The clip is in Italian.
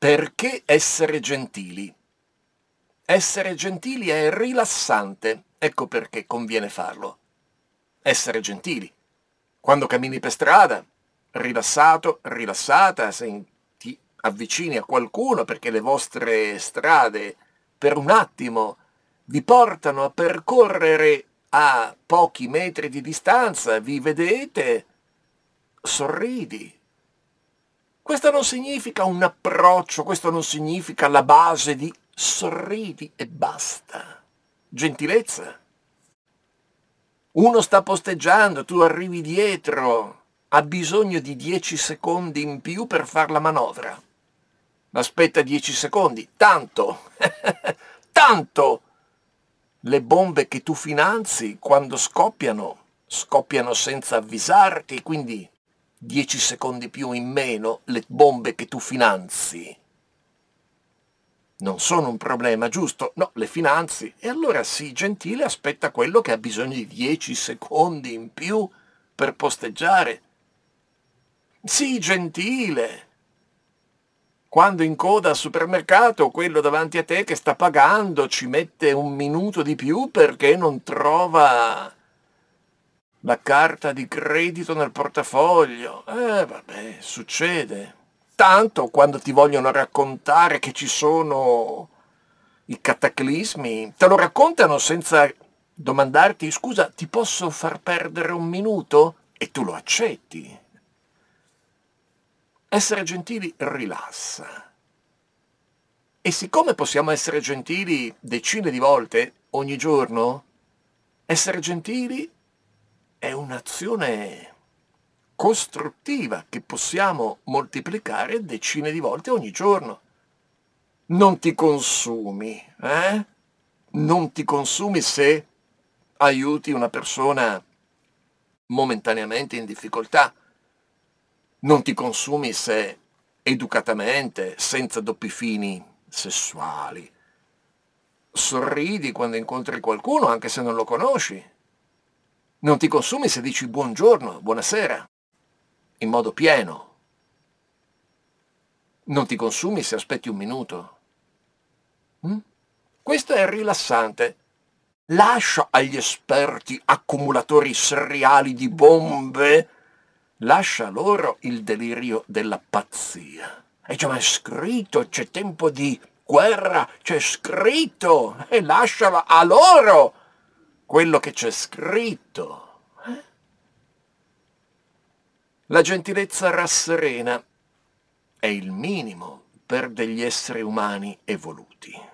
Perché essere gentili? Essere gentili è rilassante, ecco perché conviene farlo. Essere gentili. Quando cammini per strada, rilassato, rilassata, se ti avvicini a qualcuno perché le vostre strade per un attimo vi portano a percorrere a pochi metri di distanza, vi vedete, sorridi, questo non significa un approccio, questo non significa la base di sorridi e basta. Gentilezza. Uno sta posteggiando, tu arrivi dietro, ha bisogno di 10 secondi in più per fare la manovra. Aspetta 10 secondi, tanto, tanto! Le bombe che tu finanzi quando scoppiano, scoppiano senza avvisarti, quindi 10 secondi più in meno le bombe che tu finanzi non sono un problema, giusto? No, le finanzi. E allora sì, Gentile aspetta quello che ha bisogno di 10 secondi in più per posteggiare. Sì, Gentile. Quando in coda al supermercato quello davanti a te che sta pagando ci mette un minuto di più perché non trova la carta di credito nel portafoglio. Eh vabbè, succede. Tanto quando ti vogliono raccontare che ci sono i cataclismi, te lo raccontano senza domandarti scusa, ti posso far perdere un minuto? E tu lo accetti. Essere gentili rilassa. E siccome possiamo essere gentili decine di volte ogni giorno, essere gentili è un'azione costruttiva che possiamo moltiplicare decine di volte ogni giorno. Non ti consumi, eh? Non ti consumi se aiuti una persona momentaneamente in difficoltà. Non ti consumi se educatamente, senza doppi fini sessuali. Sorridi quando incontri qualcuno anche se non lo conosci, non ti consumi se dici buongiorno, buonasera, in modo pieno. Non ti consumi se aspetti un minuto. Mm? Questo è rilassante. Lascia agli esperti accumulatori seriali di bombe, lascia loro il delirio della pazzia. E eh, già scritto, c'è tempo di guerra, c'è scritto, e lasciala a loro quello che c'è scritto. Eh? La gentilezza rasserena è il minimo per degli esseri umani evoluti.